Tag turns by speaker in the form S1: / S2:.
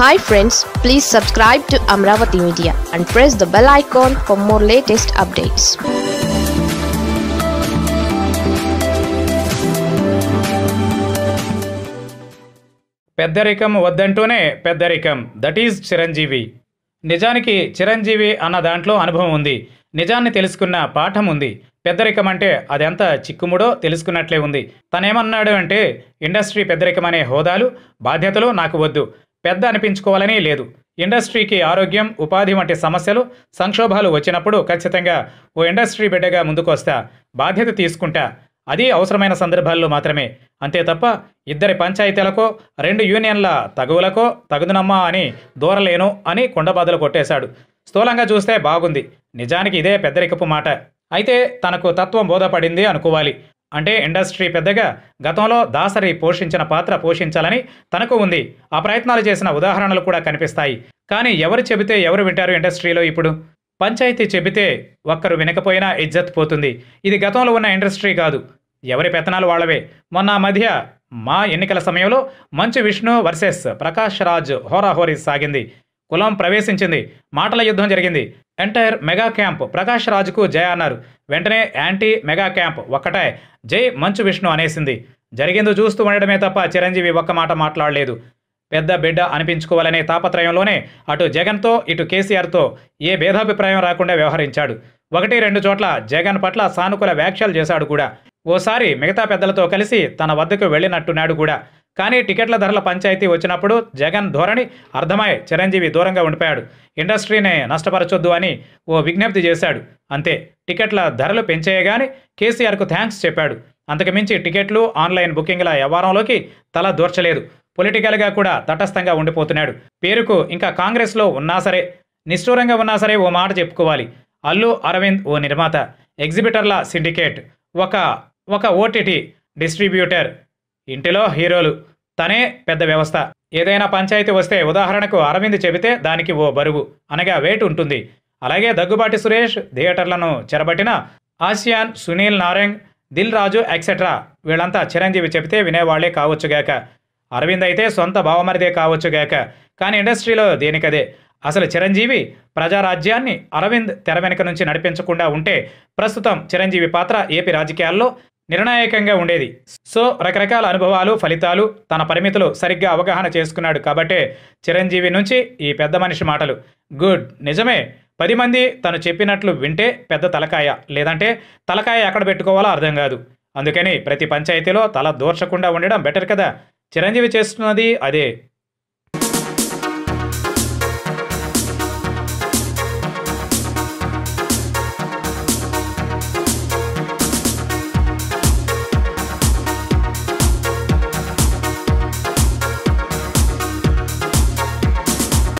S1: hi friends please subscribe to Amaravati media and press the bell icon for more latest updates పెద్దరికం వద్దంటూనే పెద్దరికం that is Chiranjeevi నిజానికి చిరంజీవి అన్న దాంట్లో అనుభవం ఉంది నిజాన్ని తెలుసుకున్న పాఠం ఉంది పెద్దరికం అంటే అదెంత చిక్కుముడో తెలుసుకున్నట్లే ఉంది తనేమన్నాడు అంటే ఇండస్ట్రీ పెద్దరికం అనే హోదాలు బాధ్యతలు నాకు వద్దు పెద్ద అనిపించుకోవాలని లేదు ఇండస్ట్రీకి ఆరోగ్యం ఉపాధి వంటి సమస్యలు సంక్షోభాలు వచ్చినప్పుడు ఖచ్చితంగా ఓ ఇండస్ట్రీ బిడ్డగా ముందుకొస్తా బాధ్యత తీసుకుంటా అది అవసరమైన సందర్భాల్లో మాత్రమే అంతే తప్ప ఇద్దరి పంచాయతీలకో రెండు యూనియన్ల తగువులకో తగుదునమ్మా అని దూరలేను అని కొండబాదలు కొట్టేశాడు స్థూలంగా చూస్తే బాగుంది నిజానికి ఇదే పెద్దరికపు మాట అయితే తనకు తత్వం బోధపడింది అనుకోవాలి అంటే ఇండస్ట్రీ పెద్దగా గతంలో దాసరి పోషించిన పాత్ర పోషించాలని తనకు ఉంది ఆ ప్రయత్నాలు చేసిన ఉదాహరణలు కూడా కనిపిస్తాయి కానీ ఎవరు చెబితే ఎవరు వింటారు ఇండస్ట్రీలో ఇప్పుడు పంచాయతీ చెబితే ఒక్కరు వినకపోయినా ఇజ్జత్ పోతుంది ఇది గతంలో ఉన్న ఇండస్ట్రీ కాదు ఎవరి పెత్తనాలు వాళ్ళవే మొన్న మధ్య మా ఎన్నికల సమయంలో మంచు విష్ణు వర్సెస్ ప్రకాష్ రాజ్ హోరాహోరీ సాగింది కులం ప్రవేశించింది మాటల యుద్ధం జరిగింది ఎంటైర్ మెగా క్యాంప్ ప్రకాష్ రాజుకు జయ అన్నారు వెంటనే యాంటీ మెగా క్యాంప్ ఒక్కటే జై మంచు విష్ణు అనేసింది జరిగిందో చూస్తూ ఉండడమే తప్ప చిరంజీవి ఒక్క మాట మాట్లాడలేదు పెద్ద బిడ్డ అనిపించుకోవాలనే తాపత్రయంలోనే అటు జగన్తో ఇటు కేసీఆర్తో ఏ భేదాభిప్రాయం రాకుండా వ్యవహరించాడు ఒకటి రెండు చోట్ల జగన్ పట్ల సానుకూల వ్యాఖ్యలు చేశాడు కూడా ఓసారి మిగతా పెద్దలతో కలిసి తన వద్దకు వెళ్ళినట్టున్నాడు కూడా కానీ టికెట్ల ధరల పంచాయతీ వచ్చినప్పుడు జగన్ ధోరణి అర్థమై చిరంజీవి దూరంగా ఉండిపోయాడు ఇండస్ట్రీనే నష్టపరచొద్దు అని ఓ విజ్ఞప్తి చేశాడు అంతే టికెట్ల ధరలు పెంచేయగాని కేసీఆర్కు థ్యాంక్స్ చెప్పాడు అంతకుమించి టికెట్లు ఆన్లైన్ బుకింగ్ల వ్యవహారంలోకి తల దూర్చలేదు పొలిటికల్గా కూడా తటస్థంగా ఉండిపోతున్నాడు పేరుకు ఇంకా కాంగ్రెస్లో ఉన్నా సరే నిష్ఠూరంగా ఉన్నా సరే ఓ మాట చెప్పుకోవాలి అల్లు అరవింద్ ఓ నిర్మాత ఎగ్జిబిటర్ల సిండికేట్ ఒక ఒక ఓటీటీ డిస్ట్రిబ్యూటర్ ఇంటిలో హీరోలు తనే పెద్ద వ్యవస్థ ఏదైనా పంచాయతీ వస్తే ఉదాహరణకు అరవింద్ చెబితే దానికి ఓ బరువు అనగా వెయిట్ ఉంటుంది అలాగే దగ్గుబాటి సురేష్ థియేటర్లను చెరబట్టిన ఆసియాన్ సునీల్ నారాయణ్ దిల్ రాజు ఎక్సెట్రా వీళ్ళంతా చిరంజీవి చెబితే వినేవాళ్లే కావచ్చుగాక అరవింద్ అయితే సొంత భావమరిదే కావచ్చుగాక కానీ ఇండస్ట్రీలో దేనికదే అసలు చిరంజీవి ప్రజారాజ్యాన్ని అరవింద్ తెర వెనుక నుంచి నడిపించకుండా ఉంటే ప్రస్తుతం చిరంజీవి పాత్ర ఏపీ రాజకీయాల్లో నిర్ణాయకంగా ఉండేది సో రకరకాల అనుభవాలు ఫలితాలు తన పరిమితులు సరిగ్గా అవగాహన చేసుకున్నాడు కాబట్టే చిరంజీవి నుంచి ఈ పెద్ద మనిషి మాటలు గుడ్ నిజమే పది మంది తను చెప్పినట్లు వింటే పెద్ద తలకాయ లేదంటే తలకాయ ఎక్కడ పెట్టుకోవాలో అర్థం కాదు అందుకని ప్రతి పంచాయతీలో తల దూర్చకుండా ఉండడం బెటర్ కదా చిరంజీవి చేస్తున్నది అదే